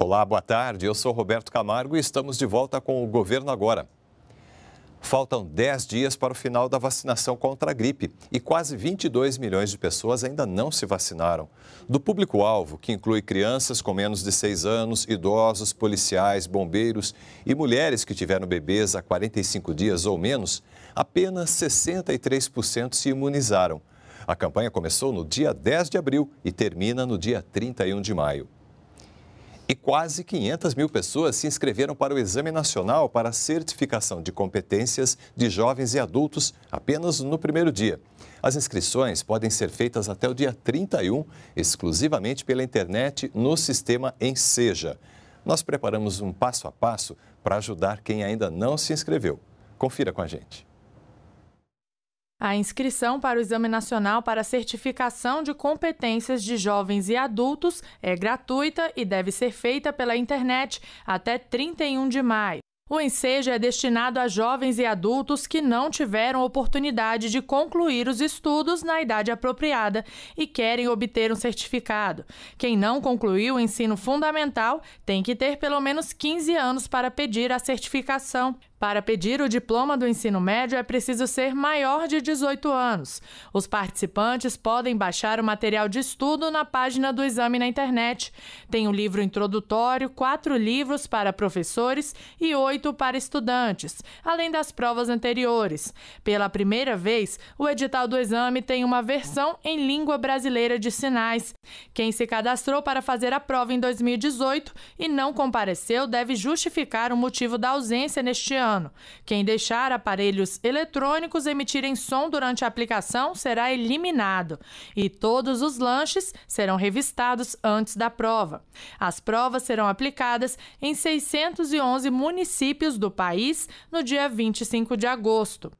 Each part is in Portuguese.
Olá, boa tarde. Eu sou Roberto Camargo e estamos de volta com o Governo Agora. Faltam 10 dias para o final da vacinação contra a gripe e quase 22 milhões de pessoas ainda não se vacinaram. Do público-alvo, que inclui crianças com menos de 6 anos, idosos, policiais, bombeiros e mulheres que tiveram bebês há 45 dias ou menos, apenas 63% se imunizaram. A campanha começou no dia 10 de abril e termina no dia 31 de maio. E quase 500 mil pessoas se inscreveram para o Exame Nacional para a Certificação de Competências de Jovens e Adultos apenas no primeiro dia. As inscrições podem ser feitas até o dia 31, exclusivamente pela internet no sistema Enseja. Nós preparamos um passo a passo para ajudar quem ainda não se inscreveu. Confira com a gente. A inscrição para o Exame Nacional para Certificação de Competências de Jovens e Adultos é gratuita e deve ser feita pela internet até 31 de maio. O ensejo é destinado a jovens e adultos que não tiveram oportunidade de concluir os estudos na idade apropriada e querem obter um certificado. Quem não concluiu o ensino fundamental tem que ter pelo menos 15 anos para pedir a certificação. Para pedir o diploma do ensino médio é preciso ser maior de 18 anos. Os participantes podem baixar o material de estudo na página do exame na internet. Tem um livro introdutório, quatro livros para professores e oito para estudantes, além das provas anteriores. Pela primeira vez, o edital do exame tem uma versão em língua brasileira de sinais. Quem se cadastrou para fazer a prova em 2018 e não compareceu deve justificar o motivo da ausência neste ano ano. Quem deixar aparelhos eletrônicos emitirem som durante a aplicação será eliminado e todos os lanches serão revistados antes da prova. As provas serão aplicadas em 611 municípios do país no dia 25 de agosto.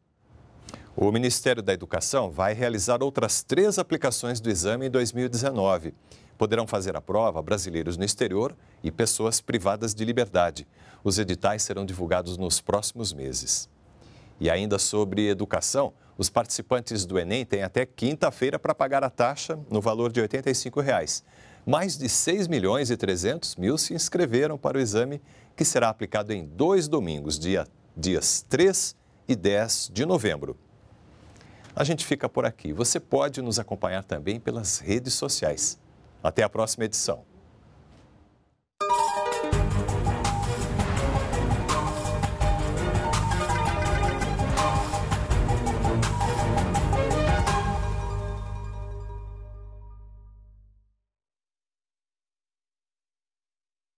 O Ministério da Educação vai realizar outras três aplicações do exame em 2019. Poderão fazer a prova brasileiros no exterior e pessoas privadas de liberdade. Os editais serão divulgados nos próximos meses. E ainda sobre educação, os participantes do Enem têm até quinta-feira para pagar a taxa no valor de R$ 85. Reais. Mais de 6 milhões e 300 mil se inscreveram para o exame, que será aplicado em dois domingos, dia, dias 3 e 10 de novembro. A gente fica por aqui. Você pode nos acompanhar também pelas redes sociais. Até a próxima edição.